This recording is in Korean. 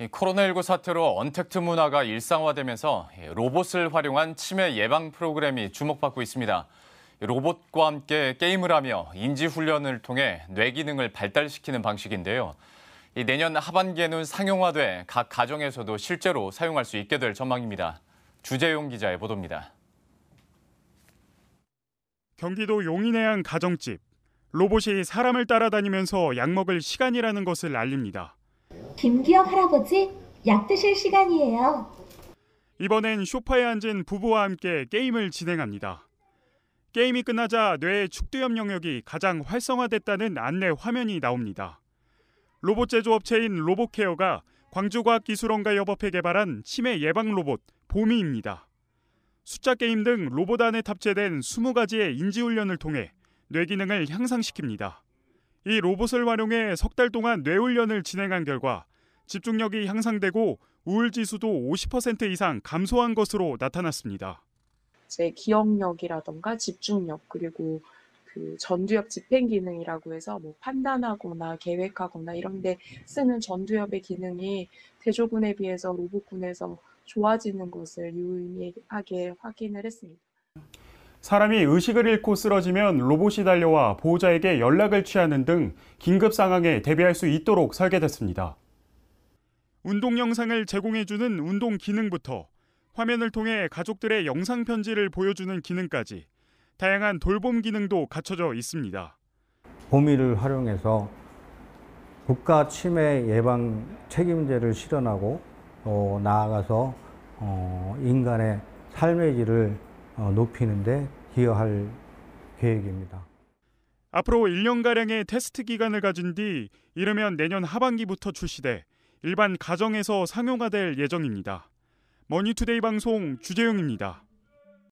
코로나19 사태로 언택트 문화가 일상화되면서 로봇을 활용한 치매 예방 프로그램이 주목받고 있습니다. 로봇과 함께 게임을 하며 인지 훈련을 통해 뇌 기능을 발달시키는 방식인데요. 내년 하반기에는 상용화돼 각 가정에서도 실제로 사용할 수 있게 될 전망입니다. 주재용 기자의 보도입니다. 경기도 용인의 한 가정집. 로봇이 사람을 따라다니면서 약 먹을 시간이라는 것을 알립니다. 김기혁 할아버지, 약 드실 시간이에요. 이번엔 쇼파에 앉은 부부와 함께 게임을 진행합니다. 게임이 끝나자 뇌의 축두염 영역이 가장 활성화됐다는 안내 화면이 나옵니다. 로봇 제조업체인 로봇케어가 광주과학기술원과 협업해 개발한 치매 예방 로봇 보미입니다. 숫자 게임 등 로봇 안에 탑재된 20가지의 인지 훈련을 통해 뇌 기능을 향상시킵니다. 이 로봇을 활용해 석 달 동안 뇌훈련을 진행한 결과 집중력이 향상되고 우울지수도 50% 이상 감소한 것으로 나타났습니다. 제 기억력이라던가 집중력 그리고 그 전두엽 집행 기능이라고 해서 뭐 판단하거나 계획하거나 이런데 쓰는 전두엽의 기능이 대조군에 비해서 로봇군에서 좋아지는 것을 유의미하게 확인을 했습니다. 사람이 의식을 잃고 쓰러지면 로봇이 달려와 보호자에게 연락을 취하는 등 긴급 상황에 대비할 수 있도록 설계됐습니다. 운동 영상을 제공해주는 운동 기능부터 화면을 통해 가족들의 영상 편지를 보여주는 기능까지 다양한 돌봄 기능도 갖춰져 있습니다. 보미를 활용해서 국가 치매 예방 책임제를 실현하고 또 어, 나아가서 어, 인간의 삶의 질을 어, 높이는데 기여할 계획입니다. 앞으로 1년가량의 테스트 기간을 가진 뒤 이르면 내년 하반기부터 출시돼 일반 가정에서 상용화될 예정입니다. 머니투데이 방송 주재용입니다.